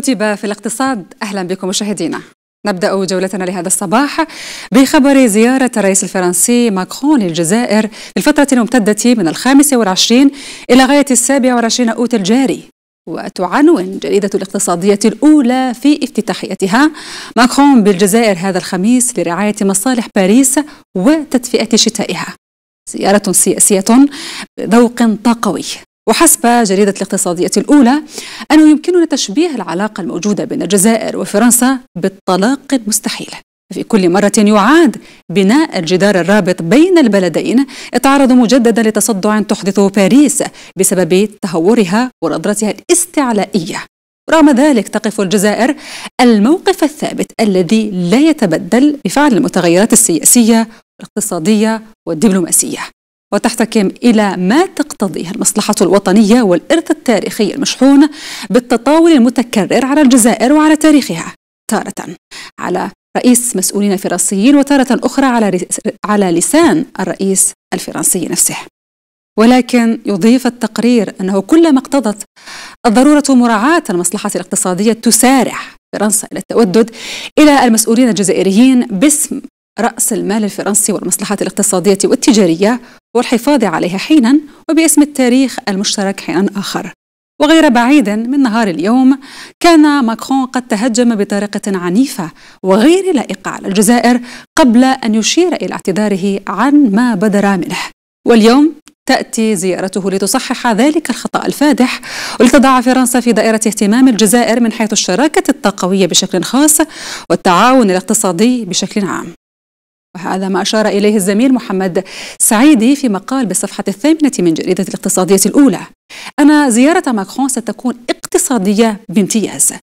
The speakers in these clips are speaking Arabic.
كتب في الاقتصاد أهلا بكم مشاهدينا نبدأ جولتنا لهذا الصباح بخبر زيارة الرئيس الفرنسي ماكرون للجزائر الفترة الممتدة من الخامس والعشرين إلى غاية السابع والعشرين أوت الجاري وتعنون جريدة الاقتصادية الأولى في افتتاحيتها ماكرون بالجزائر هذا الخميس لرعاية مصالح باريس وتدفئة شتائها زيارة سياسية ذوق طاقوي وحسب جريدة الاقتصادية الأولى أنه يمكننا تشبيه العلاقة الموجودة بين الجزائر وفرنسا بالطلاق المستحيل في كل مرة يعاد بناء الجدار الرابط بين البلدين يتعرض مجددا لتصدع تحدثه باريس بسبب تهورها ونظرتها الاستعلائية رغم ذلك تقف الجزائر الموقف الثابت الذي لا يتبدل بفعل المتغيرات السياسية والاقتصادية والدبلوماسية وتحتكم إلى ما تقوم تقتضيه المصلحة الوطنية والإرث التاريخي المشحون بالتطاول المتكرر على الجزائر وعلى تاريخها تارة على رئيس مسؤولين فرنسيين وتارة أخرى على, على لسان الرئيس الفرنسي نفسه ولكن يضيف التقرير أنه كلما اقتضت الضرورة مراعاة المصلحة الاقتصادية تسارع فرنسا إلى التودد إلى المسؤولين الجزائريين باسم رأس المال الفرنسي والمصلحات الاقتصادية والتجارية والحفاظ عليها حينا وباسم التاريخ المشترك حينا آخر وغير بعيد من نهار اليوم كان ماكرون قد تهجم بطريقة عنيفة وغير لائقة على الجزائر قبل أن يشير إلى اعتذاره عن ما بدر منه واليوم تأتي زيارته لتصحح ذلك الخطأ الفادح ولتضع فرنسا في دائرة اهتمام الجزائر من حيث الشراكة الطاقوية بشكل خاص والتعاون الاقتصادي بشكل عام وهذا ما أشار إليه الزميل محمد سعيدي في مقال بالصفحة الثامنة من جريدة الاقتصادية الأولى أن زيارة ماكرون ستكون اقتصادية بامتياز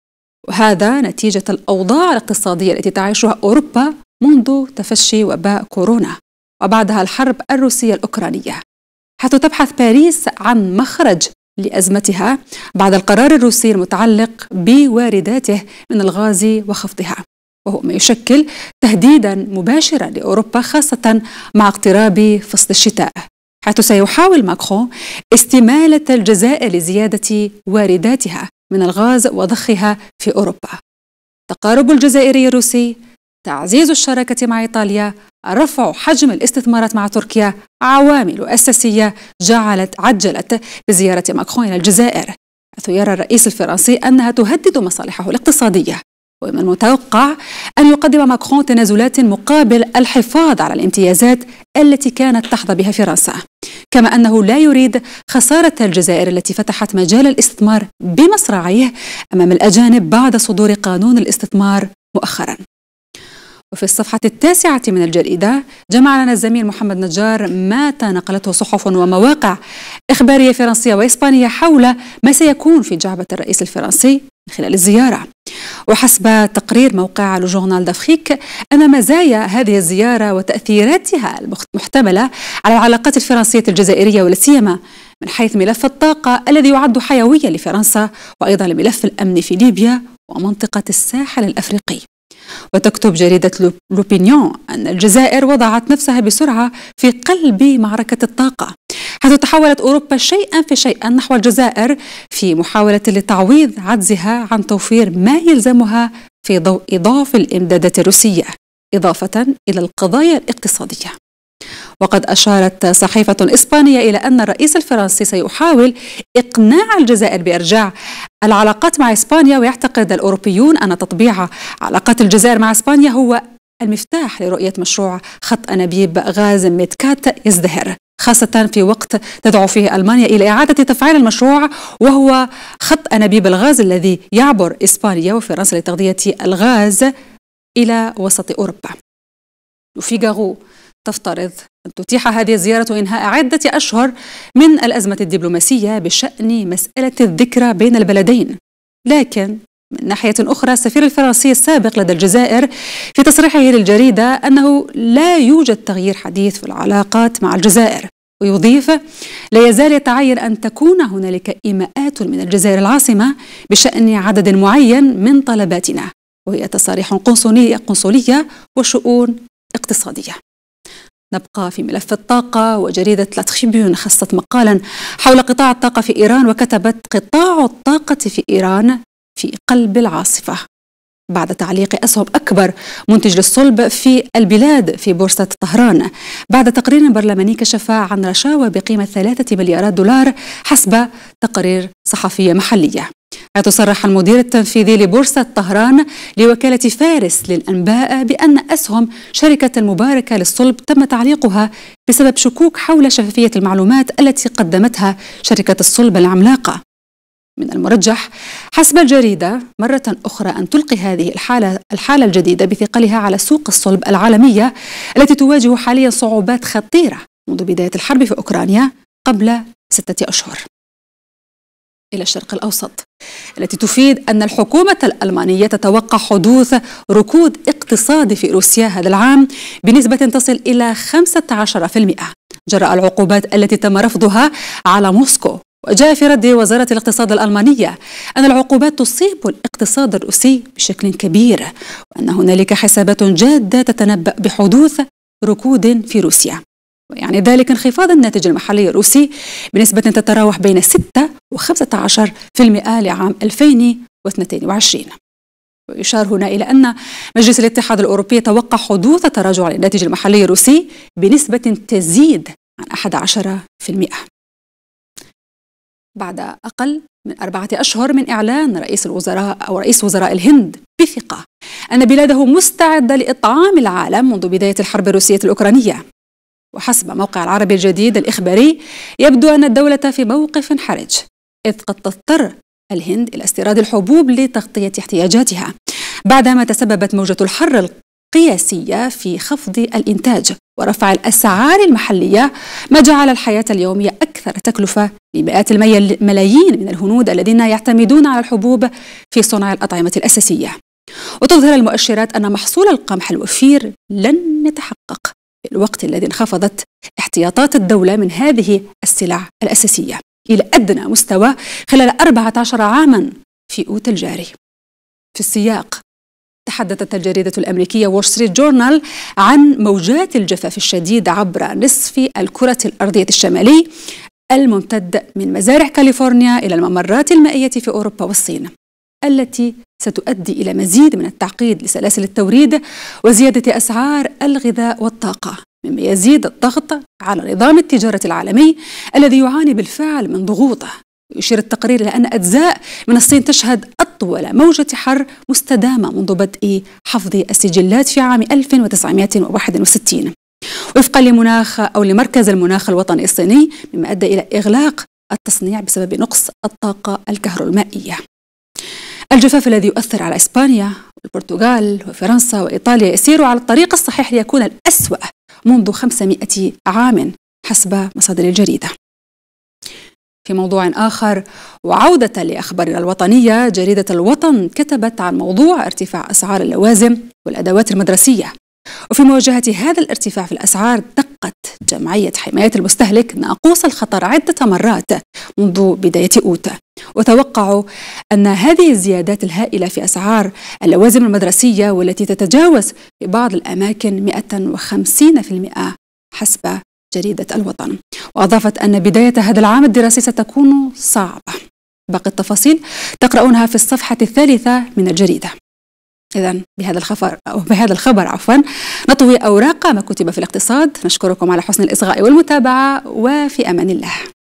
وهذا نتيجة الأوضاع الاقتصادية التي تعيشها أوروبا منذ تفشي وباء كورونا وبعدها الحرب الروسية الأوكرانية حيث تبحث باريس عن مخرج لأزمتها بعد القرار الروسي المتعلق بوارداته من الغاز وخفضها وهو ما يشكل تهديدا مباشرا لأوروبا خاصة مع اقتراب فصل الشتاء حيث سيحاول ماكرون استمالة الجزائر لزيادة وارداتها من الغاز وضخها في أوروبا تقارب الجزائري الروسي تعزيز الشراكة مع إيطاليا رفع حجم الاستثمارات مع تركيا عوامل أساسية جعلت عجلت بزيارة ماكرون إلى الجزائر حيث يرى الرئيس الفرنسي أنها تهدد مصالحه الاقتصادية ومن المتوقع أن يقدم ماكرون تنازلات مقابل الحفاظ على الامتيازات التي كانت تحظى بها فرنسا كما أنه لا يريد خسارة الجزائر التي فتحت مجال الاستثمار بمصراعيه أمام الأجانب بعد صدور قانون الاستثمار مؤخرا وفي الصفحة التاسعة من الجريدة جمع لنا الزميل محمد نجار ما تناقلته صحف ومواقع إخبارية فرنسية وإسبانية حول ما سيكون في جعبة الرئيس الفرنسي خلال الزيارة وحسب تقرير موقع لو جورنال دافريك أن مزايا هذه الزيارة وتأثيراتها المحتملة على العلاقات الفرنسية الجزائرية ولا سيما من حيث ملف الطاقة الذي يعد حيويا لفرنسا وأيضا لملف الأمن في ليبيا ومنطقة الساحل الأفريقي وتكتب جريدة لوبينيون أن الجزائر وضعت نفسها بسرعة في قلب معركة الطاقة حيث تحولت أوروبا شيئا فشيئا نحو الجزائر في محاولة لتعويض عجزها عن توفير ما يلزمها في ضوء ضعف الإمدادات الروسية إضافة إلى القضايا الاقتصادية وقد أشارت صحيفة إسبانية إلى أن الرئيس الفرنسي سيحاول إقناع الجزائر بإرجاع العلاقات مع إسبانيا ويعتقد الأوروبيون أن تطبيع علاقات الجزائر مع إسبانيا هو المفتاح لرؤية مشروع خط أنابيب غاز ميتكات يزدهر خاصة في وقت تدعو فيه ألمانيا إلى إعادة تفعيل المشروع وهو خط أنابيب الغاز الذي يعبر إسبانيا وفرنسا لتغذية الغاز إلى وسط أوروبا وفي غاغو تفترض أن تتيح هذه الزيارة إنهاء عدة أشهر من الأزمة الدبلوماسية بشأن مسألة الذكرى بين البلدين لكن من ناحية أخرى السفير الفرنسي السابق لدى الجزائر في تصريحه للجريدة أنه لا يوجد تغيير حديث في العلاقات مع الجزائر ويضيف لا يزال يتعين أن تكون هنالك إيماءات من الجزائر العاصمة بشأن عدد معين من طلباتنا وهي تصاريح قنصلية, قنصلية وشؤون اقتصادية نبقى في ملف الطاقة وجريدة لا تريبيون خصت مقالا حول قطاع الطاقة في إيران وكتبت قطاع الطاقة في إيران في قلب العاصفة بعد تعليق أسهم أكبر منتج للصلب في البلاد في بورصة طهران بعد تقرير برلماني كشف عن رشاوى بقيمة ثلاثة مليارات دولار حسب تقارير صحفية محلية حيث صرح المدير التنفيذي لبورصة طهران لوكالة فارس للأنباء بأن أسهم شركة المباركة للصلب تم تعليقها بسبب شكوك حول شفافية المعلومات التي قدمتها شركة الصلب العملاقة من المرجح حسب الجريدة مرة أخرى أن تلقي هذه الحالة, الحالة الجديدة بثقلها على سوق الصلب العالمية التي تواجه حاليا صعوبات خطيرة منذ بداية الحرب في أوكرانيا قبل ستة أشهر إلى الشرق الأوسط التي تفيد أن الحكومة الألمانية تتوقع حدوث ركود اقتصادي في روسيا هذا العام بنسبة تصل إلى 15% جراء العقوبات التي تم رفضها على موسكو وجاء في رد وزارة الاقتصاد الألمانية أن العقوبات تصيب الاقتصاد الروسي بشكل كبير وأن هنالك حسابات جادة تتنبأ بحدوث ركود في روسيا ويعني ذلك انخفاض الناتج المحلي الروسي بنسبة تتراوح بين 6 و 15% لعام 2022 ويشار هنا إلى أن مجلس الاتحاد الأوروبي توقع حدوث تراجع للناتج المحلي الروسي بنسبة تزيد عن 11% بعد أقل من أربعة أشهر من إعلان رئيس الوزراء أو رئيس وزراء الهند بثقة أن بلاده مستعدة لإطعام العالم منذ بداية الحرب الروسية الأوكرانية وحسب موقع العربي الجديد الإخباري يبدو أن الدولة في موقف حرج إذ قد تضطر الهند إلى استيراد الحبوب لتغطية احتياجاتها بعدما تسببت موجة الحر القياسية في خفض الإنتاج ورفع الأسعار المحلية ما جعل الحياة اليومية أكثر تكلفة لمئات الملايين من الهنود الذين يعتمدون على الحبوب في صنع الأطعمة الأساسية وتظهر المؤشرات أن محصول القمح الوفير لن يتحقق في الوقت الذي انخفضت احتياطات الدولة من هذه السلع الأساسية إلى أدنى مستوى خلال 14 عاما في أوت الجاري في السياق تحدثت الجريدة الأمريكية وول ستريت جورنال عن موجات الجفاف الشديد عبر نصف الكرة الأرضية الشمالي الممتد من مزارع كاليفورنيا إلى الممرات المائية في أوروبا والصين التي ستؤدي إلى مزيد من التعقيد لسلاسل التوريد وزيادة أسعار الغذاء والطاقة مما يزيد الضغط على نظام التجارة العالمي الذي يعاني بالفعل من ضغوطه يشير التقرير إلى أن أجزاء من الصين تشهد أطول موجة حر مستدامة منذ بدء حفظ السجلات في عام 1961 وفقا لمناخ أو لمركز المناخ الوطني الصيني مما أدى إلى إغلاق التصنيع بسبب نقص الطاقة الكهرومائية الجفاف الذي يؤثر على إسبانيا والبرتغال وفرنسا وإيطاليا يسير على الطريق الصحيح ليكون الأسوأ منذ 500 عام حسب مصادر الجريدة في موضوع آخر وعودة لأخبارنا الوطنية جريدة الوطن كتبت عن موضوع ارتفاع أسعار اللوازم والأدوات المدرسية وفي مواجهة هذا الارتفاع في الأسعار دقت جمعية حماية المستهلك ناقوس الخطر عدة مرات منذ بداية أوت وتوقعوا أن هذه الزيادات الهائلة في أسعار اللوازم المدرسية والتي تتجاوز في بعض الأماكن 150% حسب جريدة الوطن وأضافت أن بداية هذا العام الدراسي ستكون صعبة باقي التفاصيل تقرؤونها في الصفحة الثالثة من الجريدة إذا بهذا الخبر أو بهذا الخبر عفوا نطوي أوراق ما كتب في الاقتصاد نشكركم على حسن الإصغاء والمتابعة وفي أمان الله